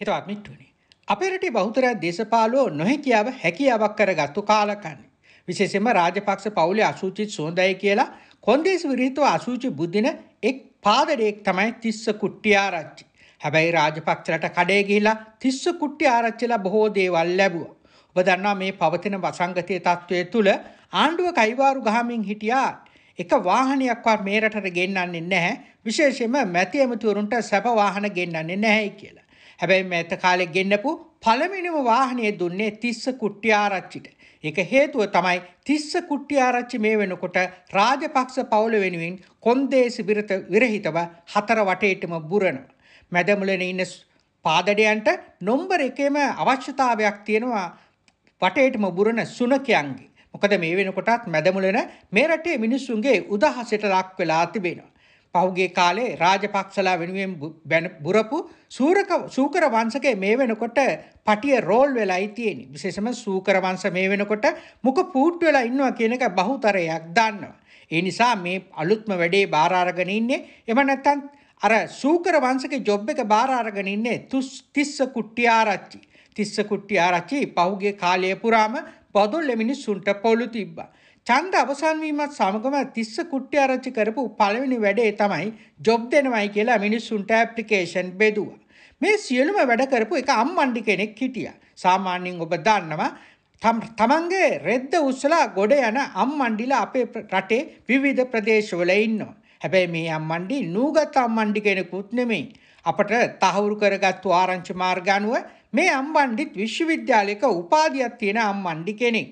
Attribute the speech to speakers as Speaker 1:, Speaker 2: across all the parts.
Speaker 1: හිතවත් මිට්ටුවනි. අපේ රටේ බහුතරයක් දේශපාලුවෝ නොහැකියාව හැකියාවක් කරගත්තු කාලකන්නේ. විශේෂයෙන්ම රාජපක්ෂ පවුලේ අසූචිත් සුවඳයි කියලා කොන්දේසි විරහිතව අසූචි බුද්ධින එක් පාදරයෙක් තමයි තිස්ස කුට්ටි ආරච්චි. හැබැයි රාජපක්ෂලට කඩේ ගිහිලා තිස්ස කුට්ටි ආරච්චිලා බොහෝ දේවල් ලැබුවා. ඔබ දන්නවා මේ පවතින වසංගතයේ තත්ත්වය තුළ ආණ්ඩුව කයිවාරු ගහමින් හිටියා එක වාහනයක්වත් මේ රටට ගෙන්නන්නේ නැහැ විශේෂයෙන්ම මැති ඇමතිවරුන්ට සැප වාහන ගෙන්නන්නේ නැහැ කියලා. හැබැයි මම ඇත කාලේ ගෙන්නපු පළවෙනිම වාහනය දුන්නේ තිස්ස කුට්ටිආරච්චිට. ඒක හේතුව තමයි තිස්ස කුට්ටිආරච්චි මේ වෙනකොට රාජපක්ෂ පවුල වෙනුවෙන් කොන්දේසි විරත විරහිතව හතර වටේටම බුරනවා. මැදමුලන ඉන්න පාදඩයන්ට නොම්බර එකේම අවශ්‍යතාවයක් තියෙනවා වටේටම බුරන සුනකයන්ගේ. මොකද මේ වෙනකොටත් මැදමුලන මේ රටේ මිනිස්සුන්ගේ උදහසට ලක් වෙලා තිබෙනවා. පහුගේ කාලේ රාජපක්ෂලා වෙනුවෙන් බුරපු සූරක සූකර වංශකේ මේ වෙනකොට පටිය රෝල් වෙලායි තියෙන්නේ. විශේෂම සූකර වංශ මේ වෙනකොට මුක පූට් වෙලා ඉන්නවා කියන එක බහුතරයක් දන්නවා. ඒ නිසා මේ අලුත්ම වැඩේ බාර අරගෙන ඉන්නේ. එම නැත්තම් අර සූකර වංශකේ ජොබ් එක බාර අරගෙන ඉන්නේ තිස්ස කුට්ටි ආරච්චි. තිස්ස කුට්ටි ආරච්චි පහුගේ කාලය පුරාම බදුල්ල මිනිස්සුන්ට පොළු තිබ්බා. ඡන්ද අවසන් වීමත් සමගම තිස්ස කුට්ටිආරච්චි කරපු පළවෙනි වැඩේ තමයි ජොබ් දෙනවයි කියලා මිනිස්සුන්ට ඇප්ලිකේෂන් බෙදුවා. මේ සියලුම වැඩ කරපු එක අම්මණ්ඩි කෙනෙක් හිටියා. සාමාන්‍යයෙන් ඔබ දන්නවා තමන්ගේ රෙද්ද උස්සලා ගොඩ යන අම්මණ්ඩිලා අපේ රටේ විවිධ ප්‍රදේශවල ඉන්නවා. හැබැයි මේ අම්මණ්ඩි නූගත් අම්මණ්ඩි කෙනෙකුත් නෙමෙයි. අපට තහවුරු කරගත්තු ආරංචි මාර්ග අනුව මේ අම්මණ්ඩිත් විශ්වවිද්‍යාලයක උපාධියක් තියෙන අම්මණ්ඩි කෙනෙක්.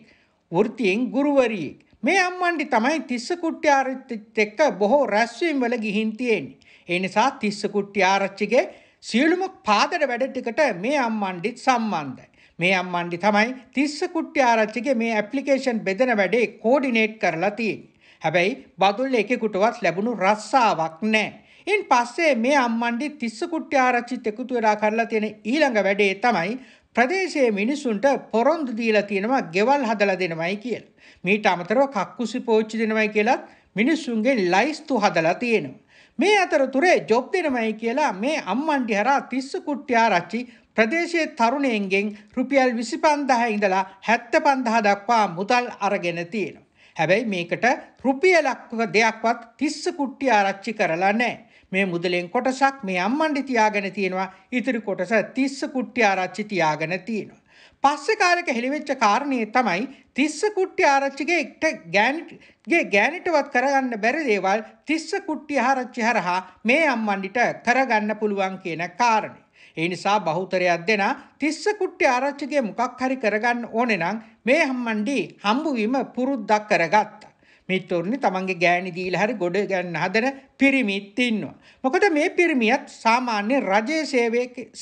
Speaker 1: වෘතියෙන් ගුරුවරියෙක්. මේ අම්මන්ඩි තමයි තිස්ස කුට්ටිආරච්චිත් එක්ක බොහෝ රැස්වීම් වල ගිහින් තියෙන්නේ. ඒ නිසා තිස්ස කුට්ටිආරච්චිගේ සියලුම පාදට වැඩ ටිකට මේ අම්මන්ඩිත් සම්බන්ධයි. මේ අම්මන්ඩි තමයි තිස්ස කුට්ටිආරච්චිගේ මේ ඇප්ලිකේෂන් බෙදෙන වැඩේ කෝඩිනේට් කරලා තියෙන්නේ. හැබැයි බදුල්ල එකෙකුටවත් ලැබුණු රස්සාවක් නැහැ. ඉන් පස්සේ මේ අම්මන්ඩි තිස්ස කුට්ටිආරච්චිත් එකතු වෙලා කරලා තියෙන ඊළඟ වැඩේ තමයි ප්‍රදේශයේ මිනිසුන්ට පොරොන්දු දීලා තියෙනවා ගෙවල් හදලා දෙනවයි කියලා. මීට අමතරව කක්කුසි පෝච්චි දෙනවයි කියලත් මිනිස්සුන්ගේ ලයිස්තු හදලා තියෙනවා. මේ අතරතුරේ ජොබ් දෙනවයි කියලා මේ අම්මන්ඩි හරහා තිස්ස කුට්ටි ආරච්චි ප්‍රදේශයේ තරුණයන්ගෙන් රුපියල් 25000 ඉඳලා 75000 දක්වා මුදල් අරගෙන තියෙනවා. හැබැයි මේකට රුපියලක් දෙයක්වත් තිස්ස කුට්ටි ආරච්චි කරලා නැහැ. මේ මුදලෙන් කොටසක් මේ අම්මන්ඩි තියාගෙන තියෙනවා ඉතිරි කොටස තිස්ස කුට්ටි ආරච්චි තියාගෙන තියෙනවා. පස්සේ කාලෙක හෙළිවෙච්ච කාරණේ තමයි තිස්ස කුට්ටි ආරච්චිගේ එක්ට ගෑනිටගේ ගෑනිටවත් කරගන්න බැරි දේවල් තිස්ස කුට්ටි ආරච්චි හරහා මේ අම්මන්ඩිට කරගන්න පුළුවන් කියන කාරණේ. ඒ නිසා බහුතරයක් දෙනා තිස්ස කුට්ටි ආරච්චිගේ මොකක් හරි කරගන්න ඕනේ නම් මේ අම්මන්ඩි හම්බු වීම පුරුද්දක් කරගත්තා. මිත්වරුනි තමන්ගේ ගෑණි දීලා හරි ගොඩ ගන්න හදන පිරිමිත් ඉන්නවා. මොකද මේ පිරිමියත් සාමාන්‍ය රජයේ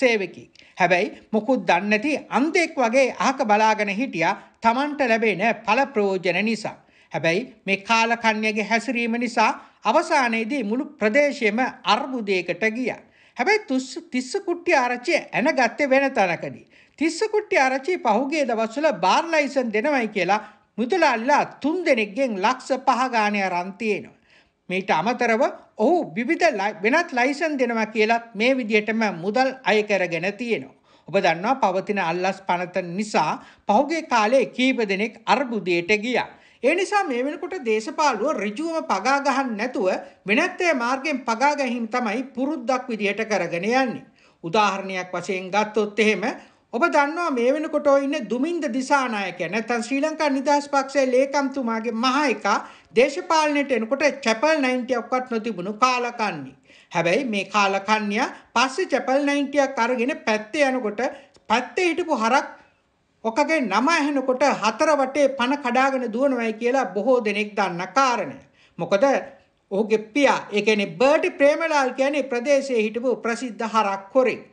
Speaker 1: සේවකෙක්. හැබැයි මොකුත් දන්නේ නැති අන්තෙක් වගේ අහක බලාගෙන හිටියා තමන්ට ලැබෙන ඵල ප්‍රයෝජන නිසා. හැබැයි මේ කාලකන්‍යගේ හැසිරීම නිසා අවසානයේදී මුළු ප්‍රදේශයම අර්බුදයකට ගියා. හැබැයි තුස් තිස්ස කුට්ටි ආරච්චි ඇනගත්තේ වෙන තැනකදී. තිස්ස කුට්ටි ආරච්චි පහුගිය දවස්වල බාර් ලයිසන් දෙනවයි කියලා මුදලාලිලා තුන් දෙනෙක්ගෙන් ලක්ෂ පහ ගාණය අරන් තියෙනවා. මේට අමතරව ඔහු විවිධ වෙනත් ලයිසන් දෙනවා කියලත් මේ විදිහටම මුදල් අය කරගෙන තියෙනවා. ඔබ දන්නවා පවතින අල්ලස් පනත නිසා පහුගේ කාලේ කීප දෙනෙක් අර්බුදයට ගියා. ඒ නිසා මේ වෙනකොට දේශපාලුව ඍජුවම පගා ගහන්න නැතුව වෙනත්ය මාර්ගයෙන් පගා ගැනීම තමයි පුරුද්දක් විදිහට කරගෙන යන්නේ. උදාහරණයක් වශයෙන් ගත්තොත් එහෙම ඔබ දන්නවා මේ වෙනකොට ඉන්න දුමින්ද දිසානායක නැත්නම් ශ්‍රී ලංකා නිදහස් පක්ෂයේ ලේකම්තුමාගේ මහ එකා දේශපාලනයට එනකොට චැපල් 90 ඔක්වත් නොතිබුණු කාලකන්ණි. හැබැයි මේ කාලකන්ණිය පස්සේ චැපල් 90ක් අරගෙන පැත්තේ යනකොට පැත්තේ හිටපු හරක් ඔකගේ නම ඇහෙනකොට හතර වටේ පන කඩාගෙන දුවනවයි කියලා බොහෝ දෙනෙක් දන්න කාරණය. මොකද ඔහුගේ පියා ඒ කියන්නේ බර්ටි ප්‍රේමලාල් කියන්නේ ප්‍රදේශයේ හිටපු ප්‍රසිද්ධ හරක් හොරෙක්.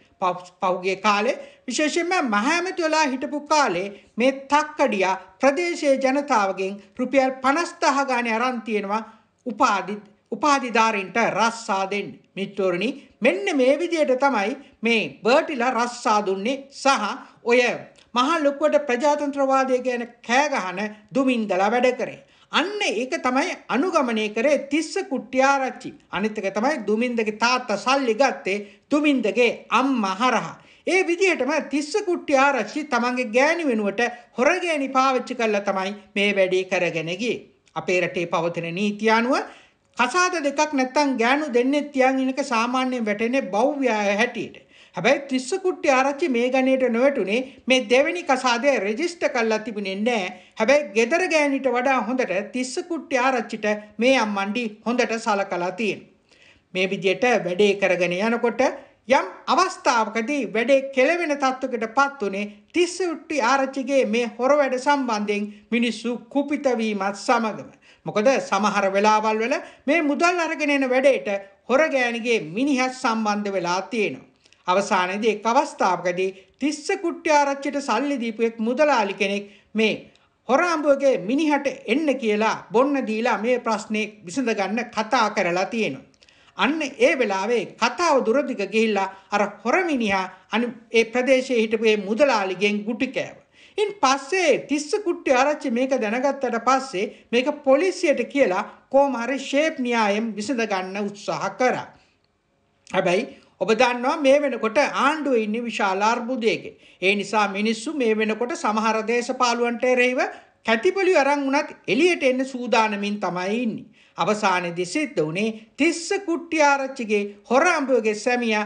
Speaker 1: පහුගිය කාලේ විශේෂයෙන්ම මහඇමතිවලා හිටපු කාලේ මේ තක්කඩියා ප්‍රදේශයේ ජනතාවගෙන් රුපියල් 50000 ගානේ අරන් තියෙනවා උපාදි උපාධිධාරීන්ට රස්සා දෙන්න. මිත්‍රෝරණි මෙන්න මේ විදියට තමයි මේ බර්ටිලා රස්සා දුන්නේ සහ ඔය මහා ලොකුවට ප්‍රජාතන්ත්‍රවාදය ගැන කෑ ගහන දුමින්දලා වැඩ කරේ. අන්න ඒක තමයි අනුගමනය කරේ තිස්ස කුට්ටිආරච්චි. අනිත් එක තමයි දුමින්දගේ තාත්තා සල්ලි ගත්තේ දුමින්දගේ අම්මා හරහා. ඒ විදිහටම තිස්ස කුට්ටි ආරච්චි තමන්ගේ ගෑණි වෙනුවට හොර ගෑණි පාවිච්චි කරලා තමයි මේ වැඩේ කරගෙන ගියේ. අපේ රටේ පවතින නීතිය අනුව කසාද දෙකක් නැත්තම් ගෑනු දෙන්නේ තියන් ඉන්නක සාමාන්‍යයෙන් වැටෙන්නේ බෞව්‍යය හැටියට. හැබැයි තිස්ස කුට්ටි ආරච්චි මේ ගණයට නොවැටුනේ මේ දෙවෙනි කසාදය රෙජිස්ටර් කරලා තිබුණේ නැහැ. හැබැයි ගෙදර ගෑණිට වඩා හොඳට තිස්ස කුට්ටි ආරච්චිට මේ අම්මන්ඩි හොඳට සලකලා තියෙනවා. මේ විදියට වැඩේ කරගෙන යනකොට යම් අවස්ථාවකදී වැඩේ කෙලවෙන තත්ත්වකටපත් උනේ තිස්සුට්ටි ආරච්චිගේ මේ හොර වැඩ සම්බන්ධයෙන් මිනිස්සු කුපිත වීමත් සමගම මොකද සමහර වෙලාවල් වල මේ මුදල් අරගෙන එන වැඩේට හොර ගෑණිගේ මිනිහත් සම්බන්ධ වෙලා තියෙනවා අවසානයේදී එක් අවස්ථාවකදී තිස්ස කුට්ටිආරච්චිට සල්ලි දීපු එක් මුදලාලි කෙනෙක් මේ හොරාඹුවගේ මිනිහට එන්න කියලා බොන්න දීලා මේ ප්‍රශ්නේ විසඳ ගන්න කතා කරලා තියෙනවා. අන්න ඒ වෙලාවේ කතාව දුරදිග ගිහිල්ලා අර හොර මිනිහා අනි ඒ ප්‍රදේශයේ හිටපු ඒ මුදලාලිගෙන් ගුටි කෑව. ඉන් පස්සේ තිස්ස කුට්ටි ආරච්චි මේක දැනගත්තට පස්සේ මේක පොලිසියට කියලා කොහොම හරි ෂේප් න්‍යායෙන් විසඳ ගන්න උත්සාහ කරා. හැබැයි ඔබ දන්නවා මේ වෙනකොට ආණ්ඩුව ඉන්නේ විශාල අර්බුදයක. ඒ නිසා මිනිස්සු මේ වෙනකොට සමහර දේශපාලුවන්ට එරෙහිව කැටිපොලි අරන් උනත් එළියට එන්න සූදානමින් තමයි ඉන්නේ. අවසානයේදී සිද්ධ වුණේ තිස්ස කුට්ටිආරච්චිගේ හොර අඹුවගේ සැමියා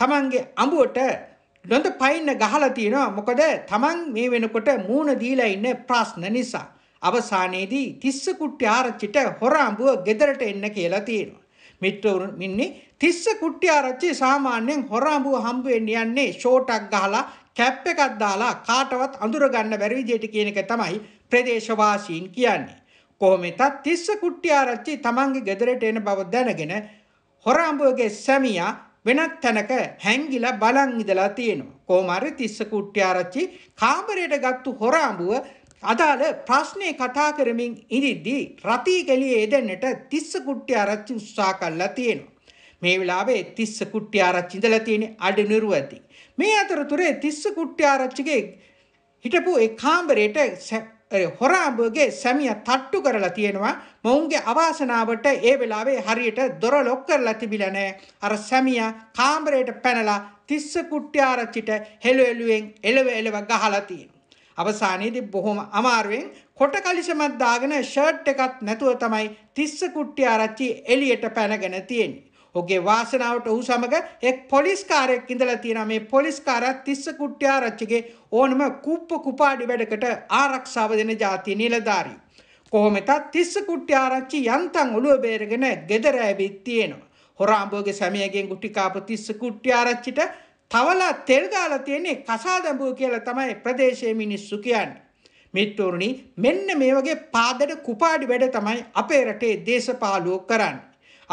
Speaker 1: තමන්ගේ අඹුවට නොඳ පයින්න ගහලා තියෙනවා. මොකද තමන් මේ වෙනකොට මූණ දීලා ඉන්න ප්‍රශ්න නිසා. අවසානයේදී තිස්ස කුට්ටිආරච්චිට හොර අඹුව ගෙදරට එන්න කියලා තියෙනවා. මිත්‍රවරුන් ඉන්නේ තිස්ස කුට්ටිආරච්චි සාමාන්‍යයෙන් හොරඹුව හම්බ වෙන්න යන්නේ ෂෝට් එකක් ගහලා කැප් එකක් දාලා කාටවත් අඳුර ගන්න බැරි විදියට කියන එක තමයි ප්‍රදේශවාසීන් කියන්නේ. කොහොමෙතත් තිස්ස කුට්ටිආරච්චි තමන්ගේ ගෙදරට එන බව දැනගෙන හොරඹුවගේ සැමියා වෙනත් තැනක හැංගිලා බලන් ඉඳලා තියෙනවා. කොහොම හරි තිස්ස කුට්ටිආරච්චි කාමරයට ගත්තු හොරඹුව අදාළ ප්‍රශ්නේ කතා කරමින් ඉදිද්දී රති ගලියේ යෙදෙන්නට තිස්ස කුට්ටිය ආරච්චි උත්සාහ කළා තියෙනවා. මේ වෙලාවේ තිස්ස කුට්ටිය ආරච්චි ඉඳලා තියෙන්නේ අඩු නිර්වති. මේ අතරතුරේ තිස්ස කුට්ටිය ආරච්චිගේ හිටපු ඒ කාමරේට හොරාඹගේ සැමියා තට්ටු කරලා තියෙනවා මොවුන්ගේ අවාසනාවට ඒ වෙලාවේ හරියට දොර ලොක් කරලා තිබිලා නැහැ අර සැමියා කාමරයට පැනලා තිස්ස කුට්ටිය ආරච්චිට හෙළු එළුවෙන් එළව එළව ගහලා තියෙනවා අවසානයේදී බොහොම අමාරුවෙන් කොට කලිසමක් දාගෙන ෂර්ට් එකක් නැතුව තමයි තිස්ස කුට්ටි ආරච්චි එළියට පැනගෙන තියෙන්නේ. ඔහුගේ වාසනාවට ඔහු සමග එක් පොලිස්කාරයෙක් ඉඳලා තියෙනවා මේ පොලිස්කාරයා තිස්ස කුට්ටි ආරච්චිගේ ඕනම කුප්ප කුපාඩි වැඩකට ආරක්ෂාව දෙන ජාතිය නිලධාරී. කොහොමෙතත් තිස්ස කුට්ටි ආරච්චි යන්තම් ඔළුව බේරගෙන ගෙදර ඇවිත් තියෙනවා. හොරාඹුවගේ සැමියගෙන් ගුටි කාපු තිස්ස කුට්ටි ආරච්චිට තවලා තෙල් දාලා තියෙන්නේ කසාදඹුව කියලා තමයි ප්‍රදේශයේ මිනිස්සු කියන්නේ. මිත්තුරුනි මෙන්න මේ වගේ පාදට කුපාඩි වැඩ තමයි අපේ රටේ දේශපාලුවෝ කරන්නේ.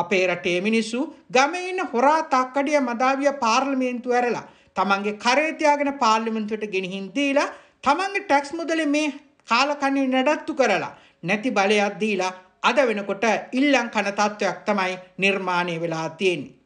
Speaker 1: අපේ රටේ මිනිස්සු ගමේ ඉන්න හොරා තාක්කඩිය මදාවිය පාර්ලිමේන්තුව ඇරලා තමන්ගේ කරේ තියාගෙන පාර්ලිමේන්තුවට ගෙනihin දීලා තමන්ගේ ටැක්ස් මුදලේ මේ කාලකන්ණි නඩත්තු කරලා නැති බලයක් දීලා අද වෙනකොට ඉල්ලම් කන තත්වයක් තමයි නිර්මාණය වෙලා තියෙන්නේ.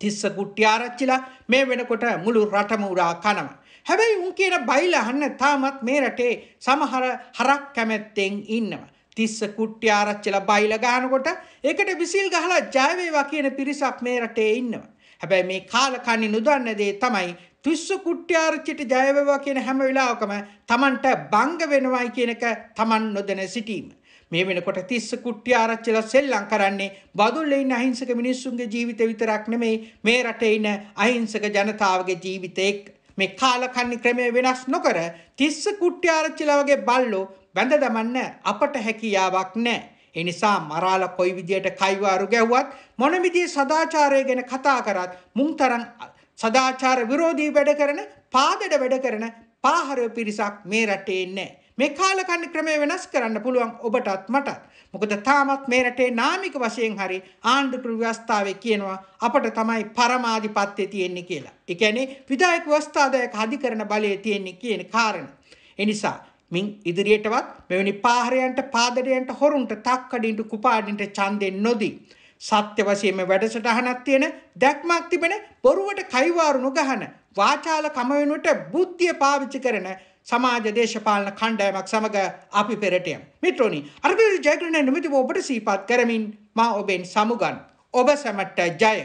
Speaker 1: තිස්ස කුට්ටිආරච්චිලා මේ වෙනකොට මුළු රටම උරා කනවා. හැබැයි උන් කියන බයිල අහන්න තාමත් මේ රටේ සමහර හරක් කැමැත්තෙන් ඉන්නවා. තිස්ස කුට්ටිආරච්චිලා බයිල ගහනකොට ඒකට විසිල් ගහලා ජය වේවා කියන පිරිසක් මේ රටේ ඉන්නවා. හැබැයි මේ කාල කන්නේ නොදන්න දේ තමයි තිස්ස කුට්ටිආරච්චිට ජය වේවා කියන හැම වෙලාවකම Tamanට බංග වෙනවයි කියන එක Taman නොදැන සිටීම. මේ වෙනකොට තිස්ස කුට්ටිය ආරච්චිලා සෙල්ලම් කරන්නේ බදුල්ලේ ඉන්න අහිංසක මිනිස්සුන්ගේ ජීවිත විතරක් නෙමෙයි මේ රටේ ඉන්න අහිංසක ජනතාවගේ ජීවිතේ මේ කාලකන්ණි ක්‍රමය වෙනස් නොකර තිස්ස කුට්ටිය ආරච්චිලා වගේ බල්ලෝ බැඳ දමන්න අපට හැකියාවක් නැහැ. ඒ නිසා මරාලා කොයි විදියට කයිවාරු ගැව්වත් මොන විදිහේ සදාචාරය ගැන කතා කරත් මුන්තරන් සදාචාර විරෝධී වැඩ කරන පාදඩ වැඩ කරන පාහරය පිරිසක් මේ රටේ නැහැ. මේ කාලකන්න ක්‍රමය වෙනස් කරන්න පුළුවන් ඔබටත් මටත්. මොකද තාමත් මේ රටේ නාමික වශයෙන් හරි ආණ්ඩුක්‍ර ව්‍යවස්ථාවේ කියනවා අපට තමයි පරමාධිපත්‍යය තියෙන්නේ කියලා. ඒ කියන්නේ විධායක ව්‍යවස්ථාදායක අධිකරණ බලය තියෙන්නේ කියන කාරණා. ඒ නිසා මින් ඉදිරියටවත් මෙවැනි පාහරයන්ට පාදඩයන්ට හොරුන්ට තක්කඩින්ට කුපාඩින්ට ඡන්දෙන් නොදී සත්‍ය වශයෙන්ම වැඩසටහනක් තියෙන දැක්මක් තිබෙන බොරුවට කයිවාරු නොගහන වාචාල කම වෙනුවට බුද්ධිය පාවිච්චි කරන සමාජ දේශපාලන කණ්ඩායමක් සමග අපි පෙරටයම්. මිත්‍රෝනි අර්ග ජයග්‍රණය නොමිතිව ඔබට සීපත් කරමින් මා ඔබෙන් සමුගන් ඔබ සැමට ජය.